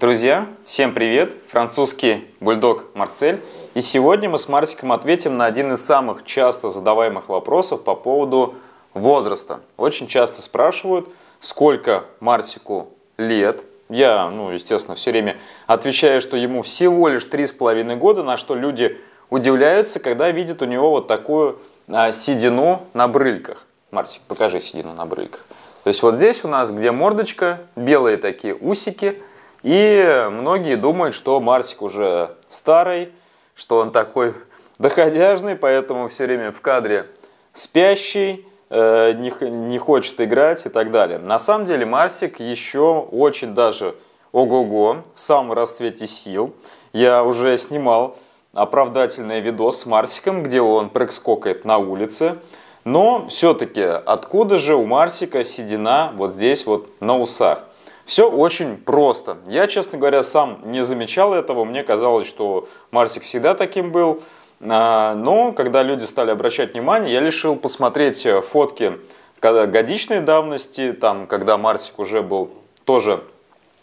Друзья, всем привет! Французский бульдог Марсель. И сегодня мы с Марсиком ответим на один из самых часто задаваемых вопросов по поводу возраста. Очень часто спрашивают, сколько Марсику лет. Я, ну, естественно, все время отвечаю, что ему всего лишь три с половиной года, на что люди удивляются, когда видят у него вот такую а, седину на брыльках. Марсик, покажи седину на брыльках. То есть вот здесь у нас, где мордочка, белые такие усики – и многие думают, что Марсик уже старый, что он такой доходяжный, поэтому все время в кадре спящий, э, не, не хочет играть и так далее. На самом деле Марсик еще очень даже ого-го, в самом расцвете сил. Я уже снимал оправдательный видос с Марсиком, где он прыг-скокает на улице. Но все-таки откуда же у Марсика седина вот здесь вот на усах? Все очень просто. Я, честно говоря, сам не замечал этого. Мне казалось, что Марсик всегда таким был. А, но когда люди стали обращать внимание, я решил посмотреть э, фотки э, годичной давности, там, когда Марсик уже был тоже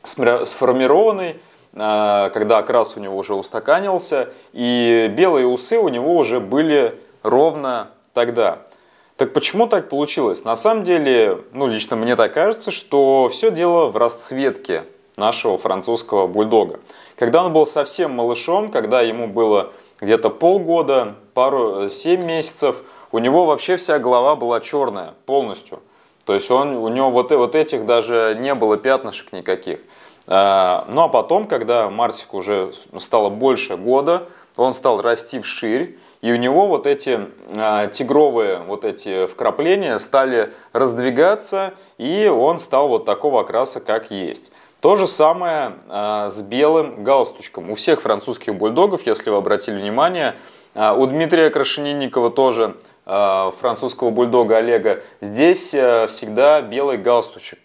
сформированный, э, когда окрас у него уже устаканился, и белые усы у него уже были ровно тогда. Так почему так получилось? На самом деле, ну лично мне так кажется, что все дело в расцветке нашего французского бульдога. Когда он был совсем малышом, когда ему было где-то полгода, пару, э, семь месяцев, у него вообще вся голова была черная полностью – то есть он, у него вот, вот этих даже не было пятнышек никаких. А, ну а потом, когда Марсик уже стало больше года, он стал расти вширь, и у него вот эти э, тигровые вот эти вкрапления стали раздвигаться, и он стал вот такого окраса, как есть. То же самое э, с белым галстучком. У всех французских бульдогов, если вы обратили внимание, а, у Дмитрия Крашенинникова тоже а, французского бульдога Олега. Здесь э, всегда белый галстучек.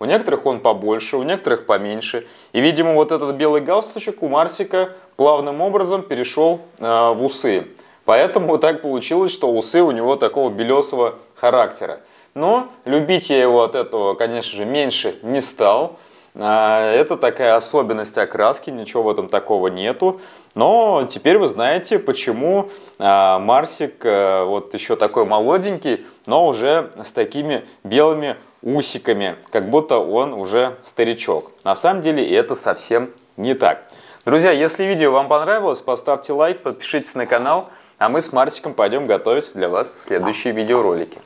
У некоторых он побольше, у некоторых поменьше. И, видимо, вот этот белый галстучек у Марсика плавным образом перешел а, в усы. Поэтому так получилось, что усы у него такого белесого характера. Но любить я его от этого, конечно же, меньше не стал. А, это такая особенность окраски, ничего в этом такого нету. Но теперь вы знаете, почему а, Марсик э, вот еще такой молоденький, но уже с такими белыми усиками, как будто он уже старичок. На самом деле это совсем не так. Друзья, если видео вам понравилось, поставьте лайк, подпишитесь на канал, а мы с Марсиком пойдем готовить для вас следующие видеоролики.